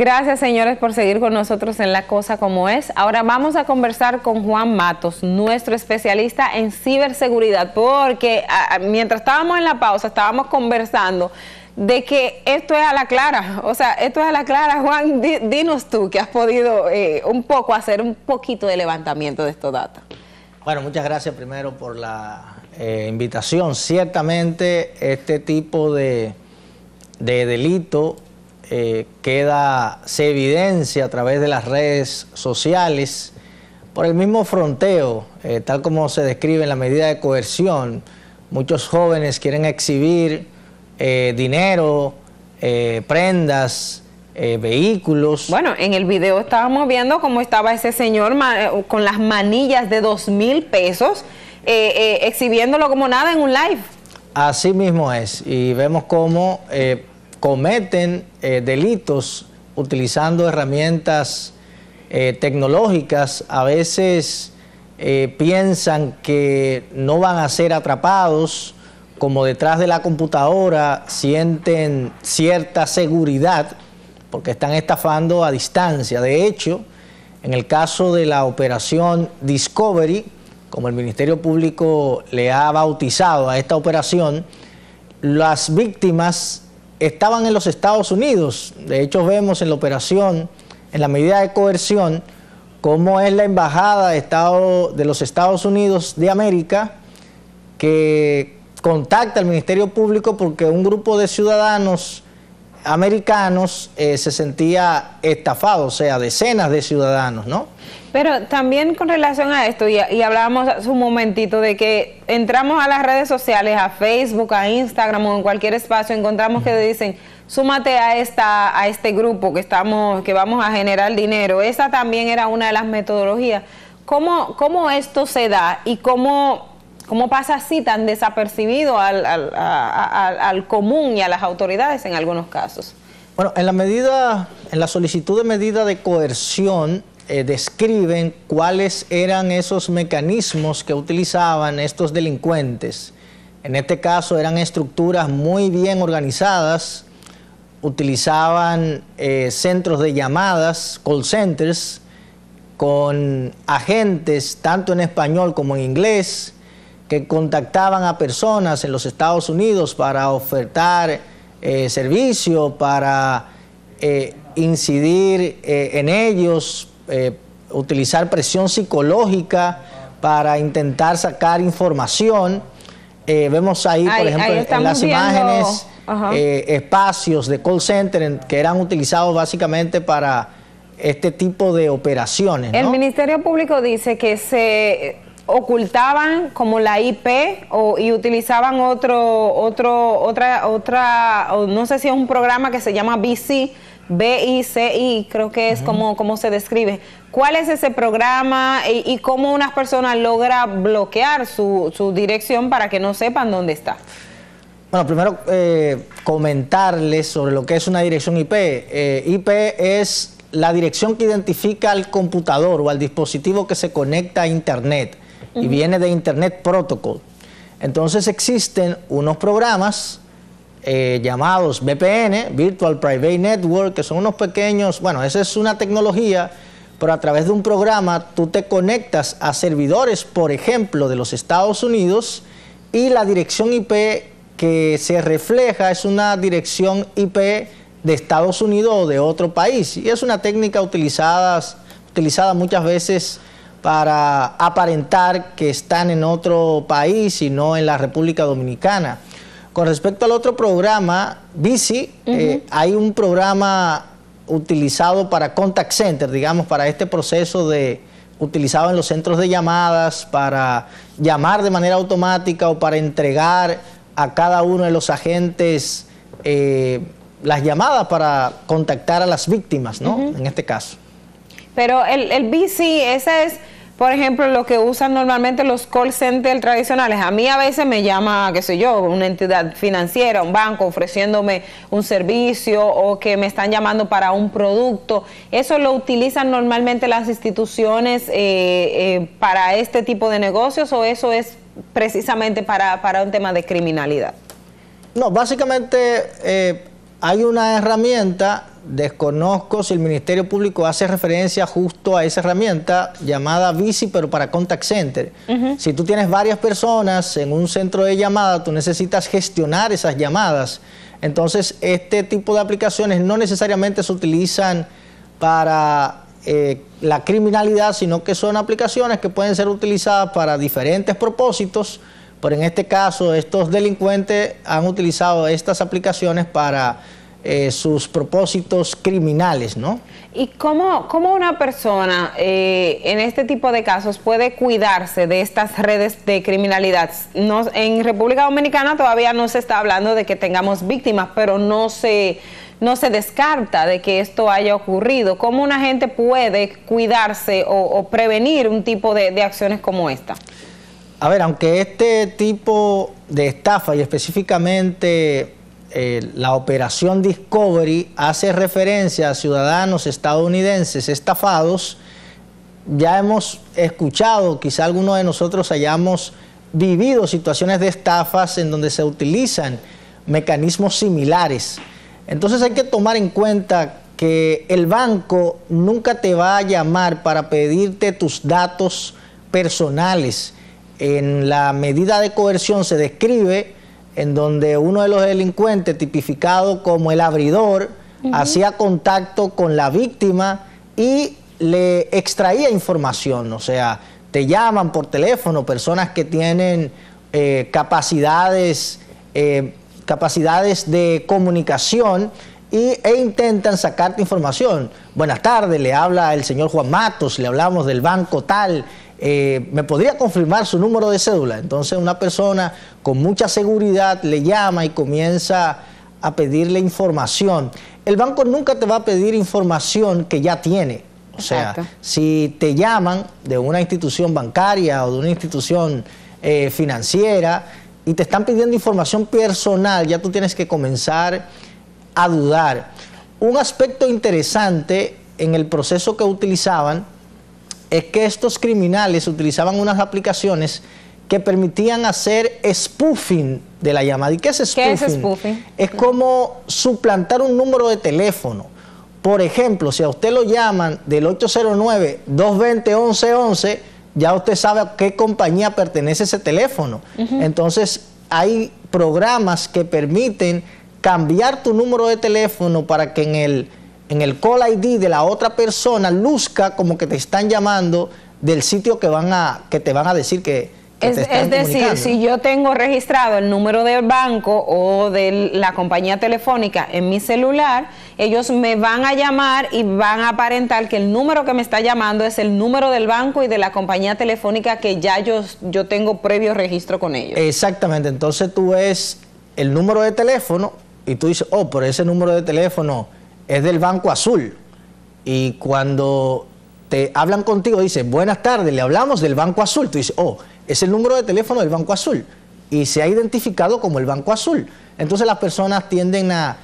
Gracias, señores, por seguir con nosotros en La Cosa Como Es. Ahora vamos a conversar con Juan Matos, nuestro especialista en ciberseguridad, porque mientras estábamos en la pausa, estábamos conversando de que esto es a la clara, o sea, esto es a la clara. Juan, dinos tú que has podido eh, un poco hacer un poquito de levantamiento de estos datos. Bueno, muchas gracias primero por la eh, invitación. Ciertamente este tipo de delito eh, queda, se evidencia a través de las redes sociales por el mismo fronteo, eh, tal como se describe en la medida de coerción. Muchos jóvenes quieren exhibir eh, dinero, prendas, vehículos. Bueno, en el video estábamos viendo cómo estaba ese señor con las manillas de dos mil pesos, exhibiéndolo como nada en un live. Así mismo es, y vemos cómo cometen eh, delitos utilizando herramientas eh, tecnológicas, a veces eh, piensan que no van a ser atrapados, como detrás de la computadora sienten cierta seguridad porque están estafando a distancia. De hecho, en el caso de la operación Discovery, como el Ministerio Público le ha bautizado a esta operación, las víctimas estaban en los Estados Unidos. De hecho, vemos en la operación, en la medida de coerción, cómo es la embajada de, Estado, de los Estados Unidos de América que contacta al Ministerio Público porque un grupo de ciudadanos americanos eh, se sentía estafado, o sea, decenas de ciudadanos, ¿no? Pero también con relación a esto, y, y, hablábamos hace un momentito de que entramos a las redes sociales, a Facebook, a Instagram o en cualquier espacio, encontramos que dicen, súmate a esta, a este grupo que estamos, que vamos a generar dinero. Esa también era una de las metodologías. ¿Cómo, cómo esto se da y cómo ¿Cómo pasa así tan desapercibido al, común y a las autoridades en algunos casos? Bueno, en la medida, en la solicitud de medida de coerción eh, describen cuáles eran esos mecanismos que utilizaban estos delincuentes. En este caso eran estructuras muy bien organizadas, utilizaban eh, centros de llamadas, call centers, con agentes tanto en español como en inglés, que contactaban a personas en los Estados Unidos para ofertar eh, servicio, para eh, incidir eh, en ellos, eh, utilizar presión psicológica para intentar sacar información. vemos ahí, por ejemplo, en las imágenes espacios de call center que eran utilizados básicamente para este tipo de operaciones. El Ministerio Público dice que se ocultaban como la IP o, y utilizaban otro, otro, otra, otra, no sé si es un programa que se llama BC, i creo que es como, como se describe. ¿Cuál es ese programa y, cómo unas persona logra bloquear su, su, dirección para que no sepan dónde está? Bueno, primero eh, comentarles sobre lo que es una dirección IP. Eh, IP es la dirección que identifica al computador o al dispositivo que se conecta a Internet y viene de Internet Protocol. Entonces existen unos programas eh, llamados VPN, Virtual Private Network, que son unos pequeños, bueno, esa es una tecnología, pero a través de un programa tú te conectas a servidores, por ejemplo, de los Estados Unidos y la dirección IP que se refleja es una dirección IP de Estados Unidos o de otro país. Y es una técnica utilizada muchas veces para aparentar que están en otro país y no en la República Dominicana. Con respecto al otro programa, Bici, eh, hay un programa utilizado para contact center, digamos, para este proceso de utilizado en los centros de llamadas para llamar de manera automática o para entregar a cada uno de los agentes eh, las llamadas para contactar a las víctimas, ¿no? En este caso. Pero el, el ese es, por ejemplo, lo que usan normalmente los call centers tradicionales. A mí a veces me llama, qué sé yo, una entidad financiera, un banco ofreciéndome un servicio o que me están llamando para un producto. Eso lo utilizan normalmente las instituciones eh, eh, para este tipo de negocios o eso es precisamente para, para un tema de criminalidad. No, básicamente eh, hay una herramienta, desconozco si el Ministerio Público hace referencia justo a esa herramienta llamada Bici, pero para contact center. Si tú tienes varias personas en un centro de llamada, tú necesitas gestionar esas llamadas. Entonces, este tipo de aplicaciones no necesariamente se utilizan para eh, la criminalidad, sino que son aplicaciones que pueden ser utilizadas para diferentes propósitos pero en este caso, estos delincuentes han utilizado estas aplicaciones para eh, sus propósitos criminales, ¿no? ¿Y cómo, cómo una persona eh, en este tipo de casos puede cuidarse de estas redes de criminalidad? en República Dominicana todavía no se está hablando de que tengamos víctimas, pero no se, no se descarta de que esto haya ocurrido. ¿Cómo una gente puede cuidarse o, prevenir un tipo de, de acciones como esta? A ver, aunque este tipo de estafa y específicamente eh, la operación Discovery hace referencia a ciudadanos estadounidenses estafados, ya hemos escuchado, quizá algunos de nosotros hayamos vivido situaciones de estafas en donde se utilizan mecanismos similares. Entonces hay que tomar en cuenta que el banco nunca te va a llamar para pedirte tus datos personales. En la medida de coerción se describe en donde uno de los delincuentes, tipificado como el abridor, hacía contacto con la víctima y le extraía información, o sea, te llaman por teléfono personas que tienen eh, capacidades, eh, capacidades de comunicación y, e intentan sacarte información. Buenas tardes, le habla el señor Juan Matos, le hablamos del banco tal, eh, me podría confirmar su número de cédula. Entonces una persona con mucha seguridad le llama y comienza a pedirle información. El banco nunca te va a pedir información que ya tiene. O sea, si te llaman de una institución bancaria o de una institución eh, financiera y te están pidiendo información personal, ya tú tienes que comenzar a dudar. Un aspecto interesante en el proceso que utilizaban es que estos criminales utilizaban unas aplicaciones que permitían hacer spoofing de la llamada. ¿Y qué es spoofing? es, como suplantar un número de teléfono. Por ejemplo, si a usted lo llaman del 809-220-1111, ya usted sabe a qué compañía pertenece ese teléfono. Entonces, hay programas que permiten cambiar tu número de teléfono para que en el en el call ID de la otra persona luzca como que te están llamando del sitio que van a que te van a decir que, es, es decir, si yo tengo registrado el número del banco o de la compañía telefónica en mi celular, ellos me van a llamar y van a aparentar que el número que me está llamando es el número del banco y de la compañía telefónica que ya yo, yo tengo previo registro con ellos. Exactamente, entonces tú ves el número de teléfono y tú dices, oh, por ese número de teléfono es del Banco Azul. Y cuando te hablan contigo, dice buenas tardes, le hablamos del Banco Azul. Tú dices, oh, es el número de teléfono del Banco Azul. Y se ha identificado como el Banco Azul. Entonces las personas tienden a,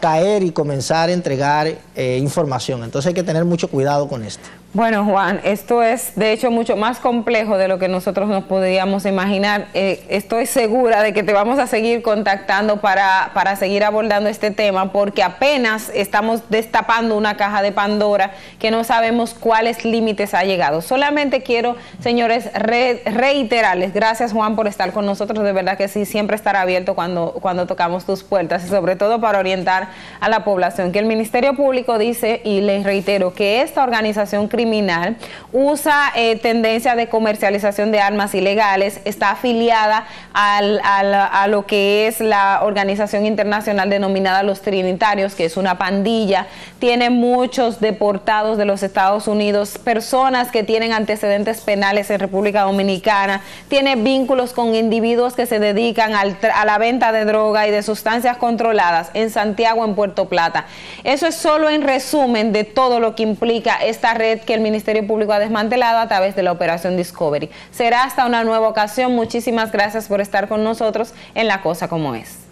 caer y comenzar a entregar eh, información. Entonces hay que tener mucho cuidado con esto. Bueno, Juan, esto es de hecho mucho más complejo de lo que nosotros nos podríamos imaginar. Eh, estoy segura de que te vamos a seguir contactando para, para seguir abordando este tema porque apenas estamos destapando una caja de Pandora que no sabemos cuáles límites ha llegado. Solamente quiero, señores, reiterarles, gracias Juan por estar con nosotros, de verdad que sí, siempre estará abierto cuando, cuando tocamos tus puertas y sobre todo para orientar a la población, que el Ministerio Público dice, y les reitero, que esta organización criminal criminal, usa eh, tendencia de comercialización de armas ilegales, está afiliada a lo que es la organización internacional denominada Los Trinitarios, que es una pandilla, tiene muchos deportados de los Estados Unidos, personas que tienen antecedentes penales en República Dominicana, tiene vínculos con individuos que se dedican a la venta de droga y de sustancias controladas en Santiago, en Puerto Plata. Eso es solo en resumen de todo lo que implica esta red que el Ministerio Público ha desmantelado a través de la operación Discovery. Será hasta una nueva ocasión. Muchísimas gracias por estar con nosotros en La Cosa Como Es.